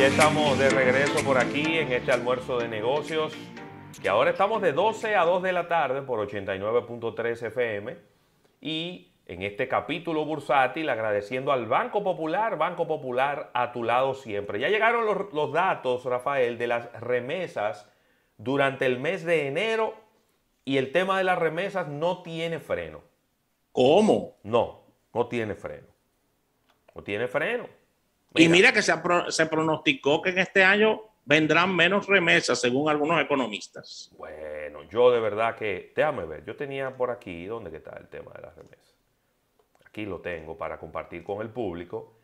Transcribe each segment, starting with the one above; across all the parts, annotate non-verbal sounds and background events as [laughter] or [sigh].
ya estamos de regreso por aquí en este almuerzo de negocios, que ahora estamos de 12 a 2 de la tarde por 89.3 FM y en este capítulo bursátil agradeciendo al Banco Popular, Banco Popular a tu lado siempre. Ya llegaron los, los datos, Rafael, de las remesas durante el mes de enero y el tema de las remesas no tiene freno. ¿Cómo? No, no tiene freno. No tiene freno. Y mira que se, pronosticó que en este año vendrán menos remesas, según algunos economistas. Bueno, yo de verdad que, déjame ver, yo tenía por aquí, ¿dónde está el tema de las remesas? Aquí lo tengo para compartir con el público.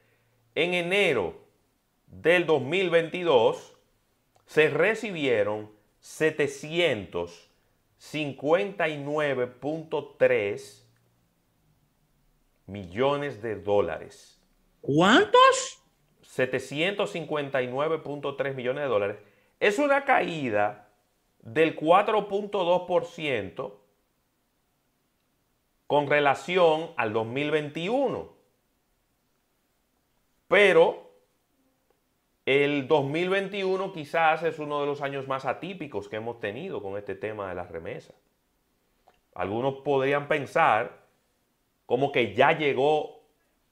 En enero del 2022 se recibieron 759.3 millones de dólares. ¿Cuántos? 759.3 millones de dólares, es una caída del 4.2% con relación al 2021. Pero el 2021 quizás es uno de los años más atípicos que hemos tenido con este tema de las remesas. Algunos podrían pensar como que ya llegó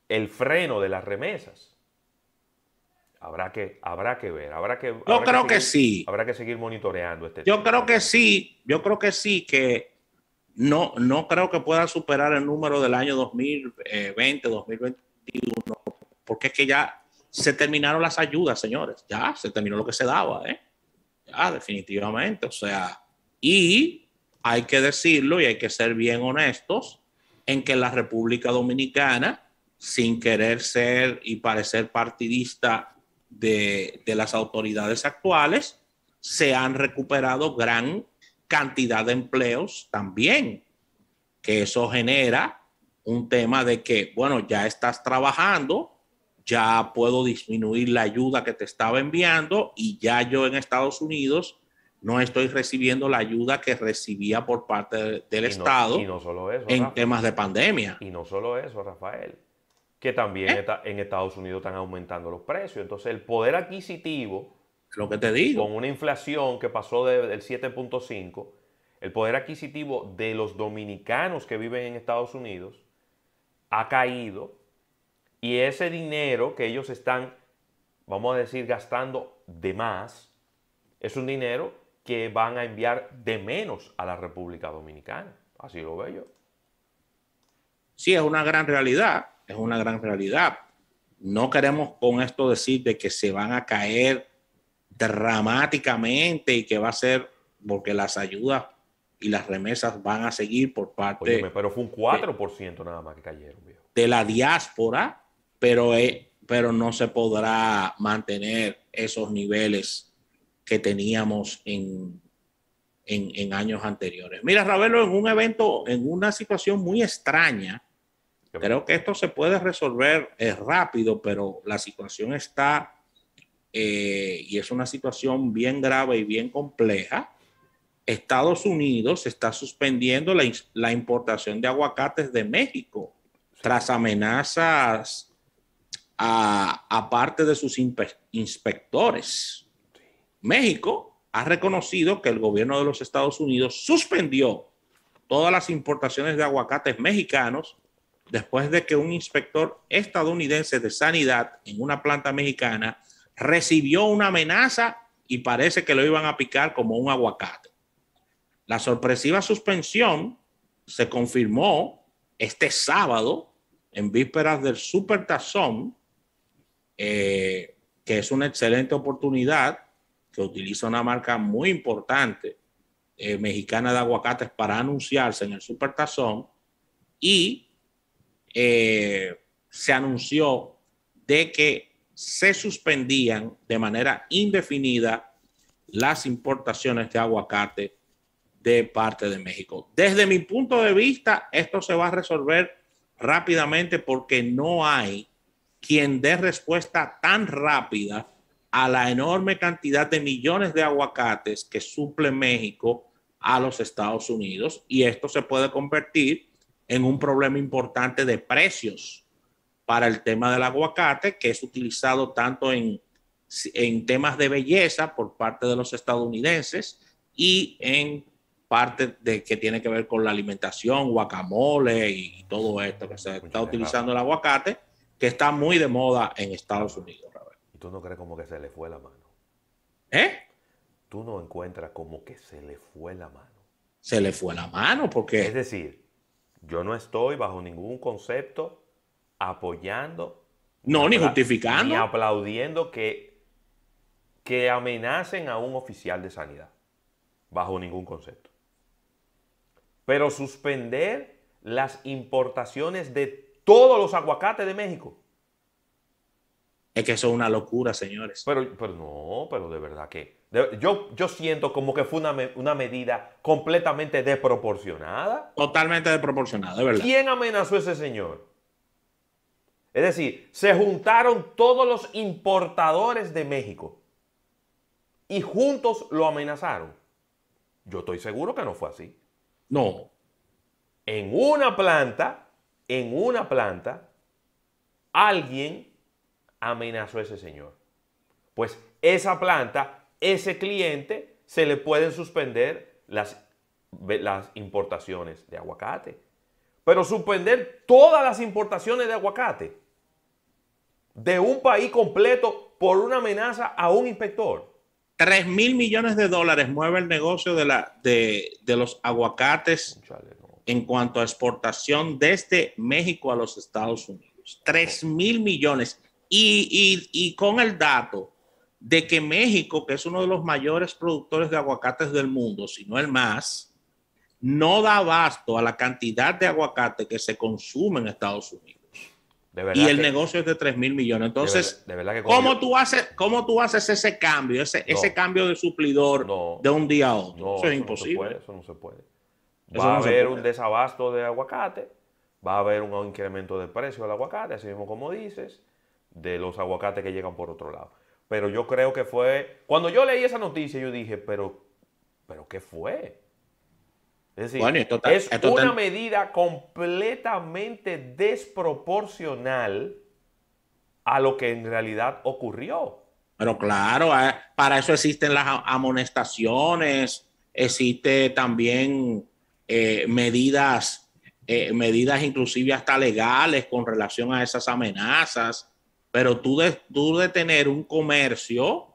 el freno de las remesas. Habrá que, habrá que ver, habrá que. Yo creo que, sí. Habrá que seguir monitoreando este. Yo creo que sí, yo creo que sí, que no, no creo que pueda superar el número del año 2020, 2021, eh, porque es que ya se terminaron las ayudas, señores. Ya se terminó lo que se daba, ¿eh? Ya, definitivamente. O sea, y hay que decirlo y hay que ser bien honestos en que la República Dominicana, sin querer ser y parecer partidista, de, las autoridades actuales, se han recuperado gran cantidad de empleos también, que eso genera un tema de que, bueno, ya estás trabajando, ya puedo disminuir la ayuda que te estaba enviando y ya yo en Estados Unidos no estoy recibiendo la ayuda que recibía por parte del Estado y no solo eso, en temas de pandemia. Y no solo eso, Rafael que también ¿Eh? en Estados Unidos están aumentando los precios. Entonces, el poder adquisitivo, lo que te digo, con una inflación que pasó del 7.5, el poder adquisitivo de los dominicanos que viven en Estados Unidos ha caído y ese dinero que ellos están, vamos a decir, gastando de más, es un dinero que van a enviar de menos a la República Dominicana. Así lo veo yo. Sí, es una gran realidad es una gran realidad. No queremos con esto decir de que se van a caer dramáticamente y que va a ser porque las ayudas y las remesas van a seguir por parte. pero fue un 4% de, nada más que cayeron. De la diáspora, pero, eh, pero no se podrá mantener esos niveles que teníamos en, en, en años anteriores. Mira, Ravelo, en un evento, en una situación muy extraña, Creo que esto se puede resolver eh, rápido, pero la situación está eh, y es una situación bien grave y bien compleja. Estados Unidos está suspendiendo la, importación de aguacates de México tras amenazas a, parte de sus inspectores. México ha reconocido que el gobierno de los Estados Unidos suspendió todas las importaciones de aguacates mexicanos después de que un inspector estadounidense de sanidad en una planta mexicana recibió una amenaza y parece que lo iban a picar como un aguacate. La sorpresiva suspensión se confirmó este sábado en vísperas del Super Tazón, eh, que es una excelente oportunidad que utiliza una marca muy importante eh, mexicana de aguacates para anunciarse en el Super Tazón y eh, se anunció de que se suspendían de manera indefinida las importaciones de aguacate de parte de México. Desde mi punto de vista, esto se va a resolver rápidamente porque no hay quien dé respuesta tan rápida a la enorme cantidad de millones de aguacates que suple México a los Estados Unidos y esto se puede convertir en un problema importante de precios para el tema del aguacate, que es utilizado tanto en, en temas de belleza por parte de los estadounidenses y en parte de que tiene que ver con la alimentación, guacamole y todo esto que se está utilizando el aguacate, que está muy de moda en Estados Unidos. ¿Y tú no crees como que se le fue la mano? ¿Eh? Tú no encuentras como que se le fue la mano. Se le fue la mano porque... Es decir, yo no estoy bajo ningún concepto apoyando. No, ni, justificando. Ni aplaudiendo que, que amenacen a un oficial de sanidad. Bajo ningún concepto. Pero suspender las importaciones de todos los aguacates de México es que eso es una locura, señores. Pero, pero no, pero de verdad que. yo, yo siento como que fue una, una, medida completamente desproporcionada. Totalmente desproporcionada, de verdad. ¿Quién amenazó a ese señor? Es decir, se juntaron todos los importadores de México y juntos lo amenazaron. Yo estoy seguro que no fue así. No. En una planta, en una planta, alguien amenazó ese señor. Pues esa planta, ese cliente, se le pueden suspender las, importaciones de aguacate. Pero suspender todas las importaciones de aguacate de un país completo por una amenaza a un inspector. 3 mil millones de dólares mueve el negocio de, los aguacates en cuanto a exportación desde México a los Estados Unidos. 3 mil millones y, con el dato de que México, que es uno de los mayores productores de aguacates del mundo, si no el más, no da abasto a la cantidad de aguacate que se consume en Estados Unidos. De y el negocio es de 3 mil millones. Entonces, ¿cómo, tú haces, ¿cómo tú haces ese cambio, ese, cambio de suplidor de un día a otro? eso es imposible. eso no se puede. Va a haber un desabasto de aguacate, va a haber un incremento de precio del aguacate, así mismo como dices de los aguacates que llegan por otro lado. Pero yo creo que fue, cuando yo leí esa noticia, yo dije, pero, pero ¿qué fue? Es decir, es una medida completamente desproporcional a lo que en realidad ocurrió. Pero claro, eh, para eso existen las amonestaciones, existe también eh, medidas, eh, medidas inclusive hasta legales con relación a esas amenazas. Pero tú de, tú de tener un comercio,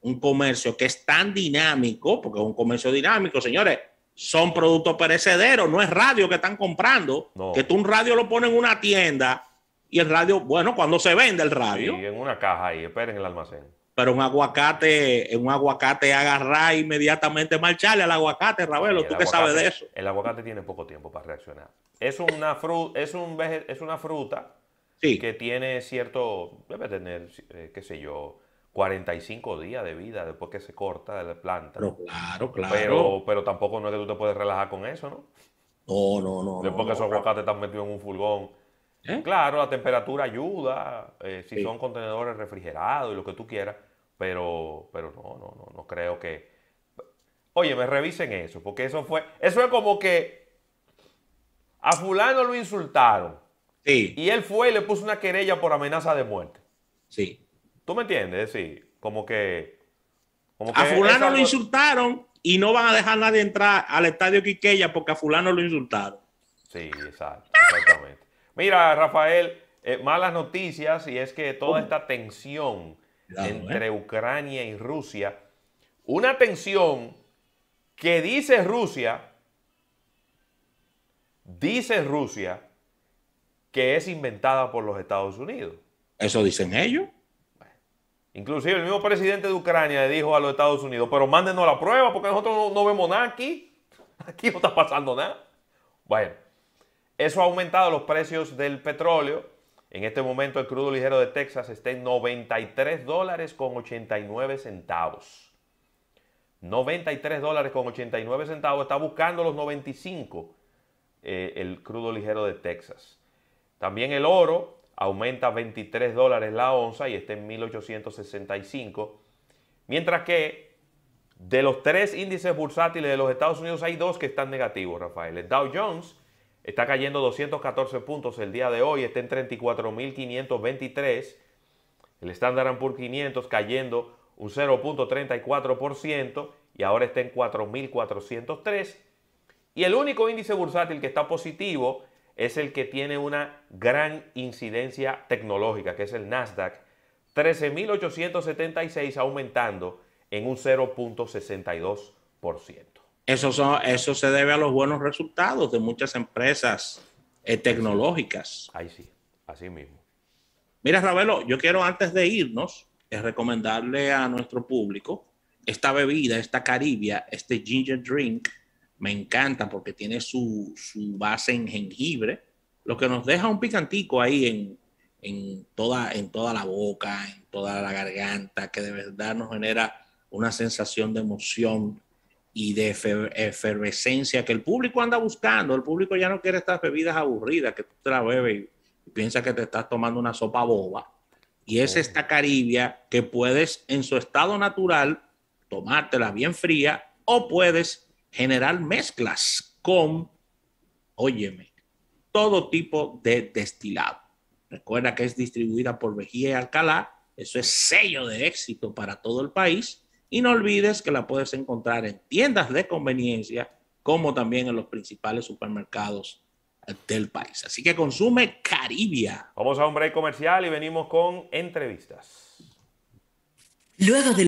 un comercio que es tan dinámico, porque es un comercio dinámico, señores, son productos perecederos, no es radio que están comprando, que tú un radio lo pones en una tienda y el radio, bueno, cuando se vende el radio. Sí, en una caja ahí, esperen en el almacén. Pero un aguacate, un aguacate agarrar e inmediatamente marcharle al aguacate, Ravelo, tú que sabes de eso. El aguacate tiene poco tiempo para reaccionar. Es una, fru es un es una fruta que tiene cierto, debe tener, eh, qué sé yo, 45 días de vida después que se corta de la planta. claro, claro. Pero, pero tampoco no es que tú te puedes relajar con eso, ¿no? No, no, no. Después que esos rocas te están metidos en un furgón. ¿Eh? Claro, la temperatura ayuda, eh, si son contenedores refrigerados y lo que tú quieras, pero, pero no, no, no, no creo que. Oye, me revisen eso, porque eso fue. Eso es como que a fulano lo insultaron. Y él fue y le puso una querella por amenaza de muerte. Sí. ¿Tú me entiendes? Sí. Como que. Como que a Fulano lo insultaron y no van a dejar nadie entrar al estadio Quiqueya porque a Fulano lo insultaron. Sí, exacto. Exactamente. Mira, Rafael, eh, malas noticias y es que toda oh. esta tensión ¿eh? entre Ucrania y Rusia, una tensión que dice Rusia, dice Rusia que es inventada por los Estados Unidos. Eso dicen ellos. Inclusive el mismo presidente de Ucrania le dijo a los Estados Unidos, pero mándenos la prueba porque nosotros no, vemos nada aquí. [laughs] Aquí no está pasando nada. Bueno, eso ha aumentado los precios del petróleo. En este momento el crudo ligero de Texas está en 93 dólares con 89 centavos. 93 dólares con 89 centavos. Está buscando los 95 eh, el crudo ligero de Texas. También el oro aumenta 23 dólares la onza y está en 1865. Mientras que de los tres índices bursátiles de los Estados Unidos hay dos que están negativos, Rafael. El Dow Jones está cayendo 214 puntos el día de hoy, está en 34.523. El Standard Poor's 500 cayendo un 0.34% y ahora está en 4.403. Y el único índice bursátil que está positivo es el que tiene una gran incidencia tecnológica, que es el Nasdaq, 13.876 aumentando en un 0.62%. Eso, eso se debe a los buenos resultados de muchas empresas eh, tecnológicas. Ahí sí, así mismo. Mira, Ravelo, yo quiero antes de irnos es eh, recomendarle a nuestro público esta bebida, esta caribia, este ginger drink me encanta porque tiene su, base en jengibre, lo que nos deja un picantico ahí en, toda, en toda la boca, en toda la garganta, que de verdad nos genera una sensación de emoción y de efervescencia que el público anda buscando. El público ya no quiere estas bebidas aburridas que tú te la bebes y, piensas que te estás tomando una sopa boba. Y es oh. esta caribia que puedes en su estado natural tomártela bien fría o puedes general mezclas con, óyeme, todo tipo de destilado. Recuerda que es distribuida por Vejía y Alcalá. Eso es sello de éxito para todo el país. Y no olvides que la puedes encontrar en tiendas de conveniencia, como también en los principales supermercados del país. Así que consume Caribia. Vamos a un break comercial y venimos con entrevistas. Luego del